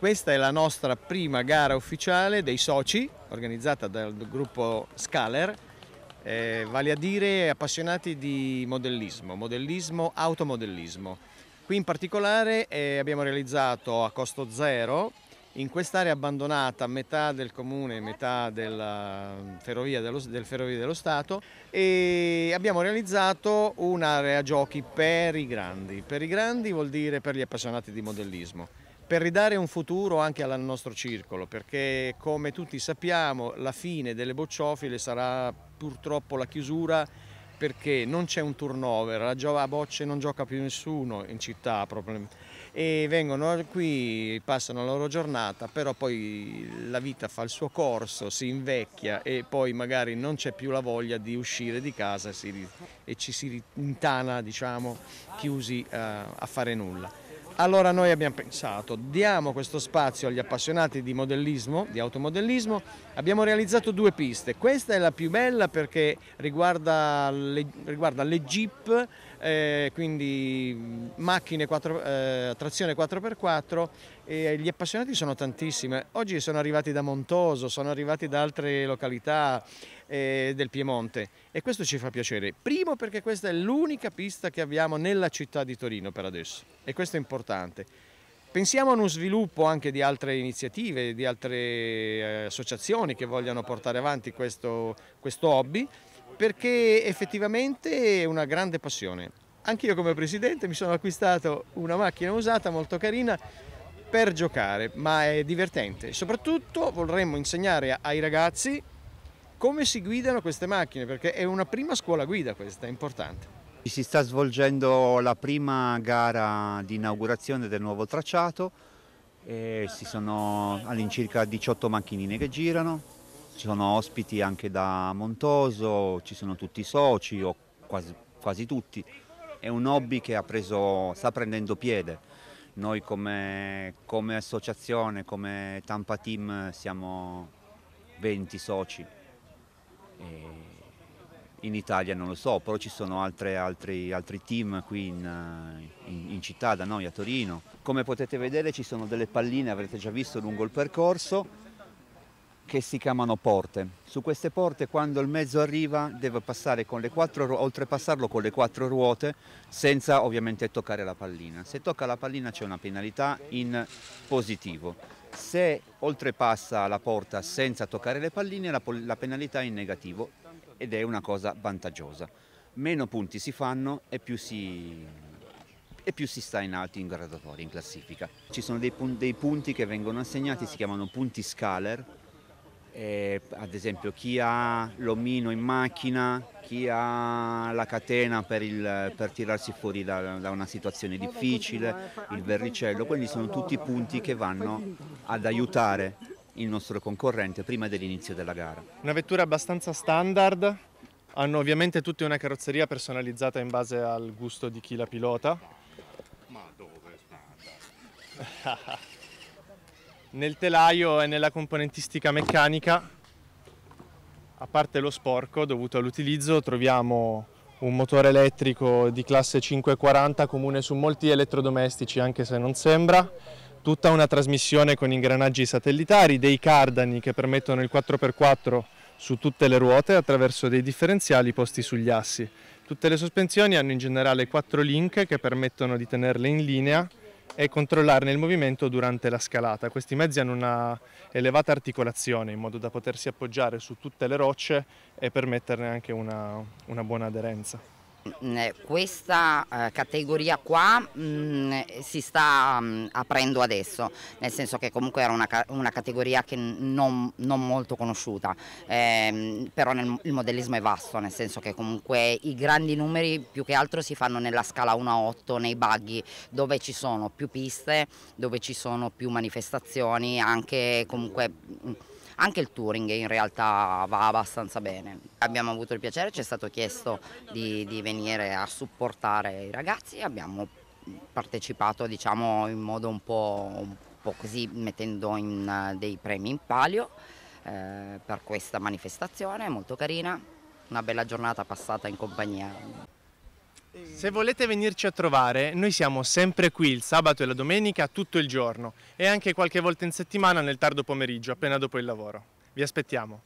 Questa è la nostra prima gara ufficiale dei soci, organizzata dal gruppo Scaler, eh, vale a dire appassionati di modellismo, modellismo, automodellismo. Qui in particolare eh, abbiamo realizzato a costo zero in quest'area abbandonata, metà del comune, metà della mm, ferrovia dello, del ferrovie dello Stato e abbiamo realizzato un'area giochi per i grandi. Per i grandi vuol dire per gli appassionati di modellismo per ridare un futuro anche al nostro circolo, perché come tutti sappiamo la fine delle bocciofile sarà purtroppo la chiusura perché non c'è un turnover, la Giova Bocce non gioca più nessuno in città proprio, e vengono qui, passano la loro giornata, però poi la vita fa il suo corso, si invecchia e poi magari non c'è più la voglia di uscire di casa e, si, e ci si intana diciamo, chiusi a, eh, a fare nulla. Allora noi abbiamo pensato, diamo questo spazio agli appassionati di modellismo, di automodellismo, abbiamo realizzato due piste, questa è la più bella perché riguarda le, riguarda le Jeep, eh, quindi macchine 4, eh, trazione 4x4 e gli appassionati sono tantissimi. Oggi sono arrivati da Montoso, sono arrivati da altre località eh, del Piemonte e questo ci fa piacere. Primo perché questa è l'unica pista che abbiamo nella città di Torino per adesso e questo è importante. Pensiamo a uno sviluppo anche di altre iniziative, di altre eh, associazioni che vogliano portare avanti questo, questo hobby perché effettivamente è una grande passione. Anch'io come presidente mi sono acquistato una macchina usata molto carina per giocare, ma è divertente. Soprattutto vorremmo insegnare ai ragazzi come si guidano queste macchine, perché è una prima scuola guida questa, è importante. Si sta svolgendo la prima gara di inaugurazione del nuovo tracciato, ci sono all'incirca 18 macchinine che girano, ci sono ospiti anche da Montoso, ci sono tutti i soci o quasi, quasi tutti. È un hobby che preso, sta prendendo piede noi come, come associazione, come Tampa Team siamo 20 soci. E in Italia non lo so, però ci sono altre, altri, altri, team qui in, in, in città, da noi a Torino. Come potete vedere ci sono delle palline, avrete già visto lungo il percorso, che si chiamano porte. Su queste porte quando il mezzo arriva deve passare con le quattro, ruote, oltrepassarlo con le quattro ruote senza ovviamente toccare la pallina. Se tocca la pallina c'è una penalità in positivo. Se oltrepassa la porta senza toccare le palline la, la penalità è in negativo ed è una cosa vantaggiosa. Meno punti si fanno e più si, e più si sta in alto in graduatoria, in classifica. Ci sono dei, dei punti che vengono assegnati, si chiamano punti scaler, eh, ad esempio chi ha l'omino in macchina, chi ha la catena per, il, per tirarsi fuori da, da, una situazione difficile, il verricello, quelli sono tutti punti che vanno ad aiutare il nostro concorrente prima dell'inizio della gara. Una vettura abbastanza standard, hanno ovviamente tutti una carrozzeria personalizzata in base al gusto di chi la pilota. Ma dove standard? nel telaio e nella componentistica meccanica, a parte lo sporco dovuto all'utilizzo, troviamo un motore elettrico di classe 540 comune su molti elettrodomestici, anche se non sembra, tutta una trasmissione con ingranaggi satellitari, dei cardani che permettono il 4x4 su tutte le ruote attraverso dei differenziali posti sugli assi. Tutte le sospensioni hanno in generale quattro link che permettono di tenerle in linea e controllarne il movimento durante la scalata. Questi mezzi hanno una elevata articolazione in modo da potersi appoggiare su tutte le rocce e permetterne anche una, una buona aderenza. Mm, eh, questa eh, categoria qua mh, mm, eh, si sta mh, mm, aprendo adesso, nel senso che comunque era una, una categoria che non, non molto conosciuta, ehm, però nel, il modellismo è vasto, nel senso che comunque i grandi numeri più che altro si fanno nella scala 1 a 8, nei baghi, dove ci sono più piste, dove ci sono più manifestazioni, anche comunque... Mh, anche il touring in realtà va abbastanza bene. Abbiamo avuto il piacere, ci è stato chiesto di, di venire a supportare i ragazzi, abbiamo partecipato diciamo, in modo un po', un po così mettendo in, eh, dei premi in palio eh, per questa manifestazione, molto carina, una bella giornata passata in compagnia se volete venirci a trovare, noi siamo sempre qui il sabato e la domenica tutto il giorno e anche qualche volta in settimana nel tardo pomeriggio, appena dopo il lavoro. Vi aspettiamo.